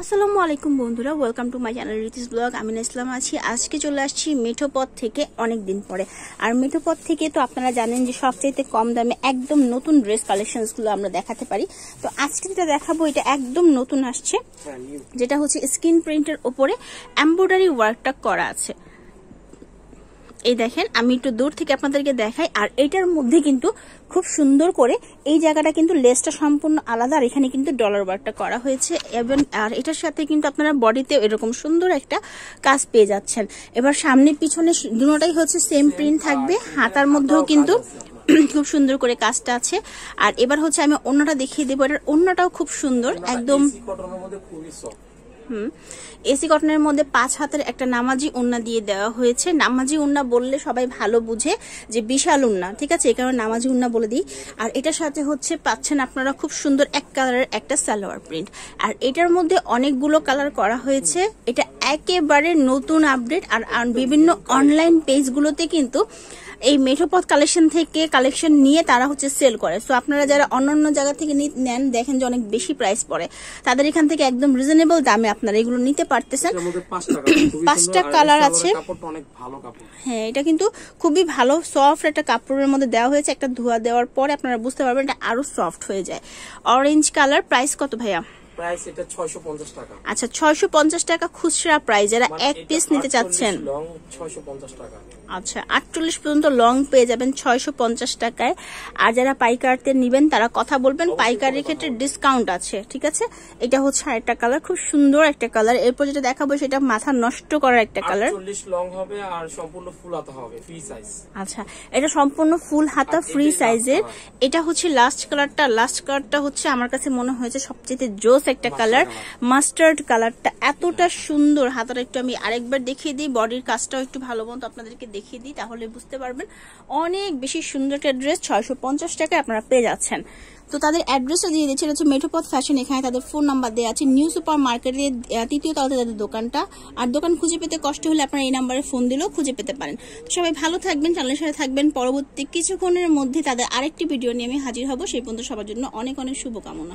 আসসালামু আলাইকুম বন্ধুরা welcome to my channel Ritis blog আমি ইসলাম আছি আজকে চলে আসছি মিঠোপথ থেকে অনেক দিন পরে আর মিঠোপথ থেকে তো আপনারা জানেন যে সবচাইতে কম দামে একদম নতুন ড্রেস কালেকশনসগুলো আমরা দেখাতে পারি তো আজকে যেটা দেখাবো এটা একদম নতুন আসছে হ্যাঁ, যেটা হচ্ছে স্কিন প্রিন্টের ওপরে এম্ব্রয়ডারি ওয়ার্কটা করা আছে এই দেখেন আমি একটু দূর থেকে আপনাদেরকে দেখাই আর এটার মধ্যে কিন্তু খুব সুন্দর করে এই জায়গাটা কিন্তু লেসটা সম্পূর্ণ আলাদা আর এখানে কিন্তু ডলার ওয়ার্কটা করা হয়েছে এবং আর এটার সাথে কিন্তু আপনারা বডিতে এরকম সুন্দর একটা কাজ পেয়ে যাচ্ছেন এবার সামনে পিছনে দুটাই হচ্ছে সেম প্রিন্ট থাকবে হাতার মধ্যেও কিন্তু খুব সুন্দর করে কাজটা আছে আর এবার হচ্ছে আমি অন্যটা দেখিয়ে দেবো এটার অন্যটাও খুব সুন্দর একদম হুম এসি কটনের মধ্যে পাঁচ হাতের একটা নামাজি উন্না দিয়ে দেওয়া হয়েছে নামাজি উন্না বললে সবাই ভালো বুঝে যে বিশাল উন্না ঠিক আছে এই কারণে নামাজি উন্না বলে দিই আর এটার সাথে হচ্ছে পাচ্ছেন আপনারা খুব সুন্দর এক কালারের একটা সালোয়ার প্রিন্ট আর এটার মধ্যে অনেকগুলো কালার করা হয়েছে এটা একেবারে নতুন আপডেট আর বিভিন্ন অনলাইন পেজগুলোতে কিন্তু এই মেঠোপথ কালেকশন থেকে কালেকশন নিয়ে তারা হচ্ছে সেল করে সো আপনারা যারা অন্য অন্য জায়গা থেকে নেন দেখেন যে অনেক বেশি প্রাইস পড়ে তাদের এখান থেকে একদম রিজনেবল দামে আপনারা এগুলো নিতে পারতেছেন পাঁচটা কালার আছে হ্যাঁ এটা কিন্তু খুবই ভালো সফট একটা কাপড়ের মধ্যে দেওয়া হয়েছে একটা ধোয়া দেওয়ার পরে আপনারা বুঝতে পারবেন এটা আরো সফট হয়ে যায় অরেঞ্জ কালার প্রাইস কত ভাইয়া প্রাইস এটা 650 টাকা আচ্ছা 650 টাকা খুচরা প্রাইস যারা মানে এক পিস নিতে চাচ্ছেন লং 650 টাকা আচ্ছা 48 পর্যন্ত লং পেয়ে যাবেন 650 টাকায় আর যারা পাইকারতে নেবেন তারা কথা বলবেন পাইকারের ক্ষেত্রে ডিসকাউন্ট আছে ঠিক আছে এটা হচ্ছে আরেকটা কালার খুব সুন্দর একটা কালার এরপর যেটা দেখাবো সেটা মাথা নষ্ট করার একটা কালার 48 লং হবে আর সম্পূর্ণ ফুল হাতা হবে ফ্রি সাইজ আচ্ছা এটা সম্পূর্ণ ফুল হাতা ফ্রি সাইজের হ্যাঁ। এটা হচ্ছে লাস্ট কালারটা লাস্ট কালারটা হচ্ছে আমার কাছে মনে হয়েছে সবচেয়ে জোস একটা কালার মাস্টার্ড কালারটা এতটা সুন্দর হাতার একটু আমি আরেকবার দেখিয়ে দিই বডির কাজটাও একটু ভালো মতো আপনাদেরকে দেখিয়ে দিই তাহলে বুঝতে পারবেন অনেক বেশি সুন্দর একটা ড্রেস ছয়শো টাকায় আপনারা পেয়ে যাচ্ছেন তো তাদের অ্যাড্রেসও দিয়ে দিচ্ছে এটা হচ্ছে মেঠোপথ ফ্যাশন এখানে তাদের ফোন নাম্বার দেওয়া আছে নিউ সুপার মার্কেটের তৃতীয় তালাতে তাদের দোকানটা আর দোকান খুঁজে পেতে কষ্ট হলে আপনারা এই নাম্বারে ফোন দিলেও খুঁজে পেতে পারেন সবাই ভালো থাকবেন চ্যানেলের সাথে থাকবেন পরবর্তী কিছুক্ষণের মধ্যে তাদের আরেকটি ভিডিও নিয়ে আমি হাজির হব সেই পর্যন্ত সবার জন্য অনেক অনেক শুভকামনা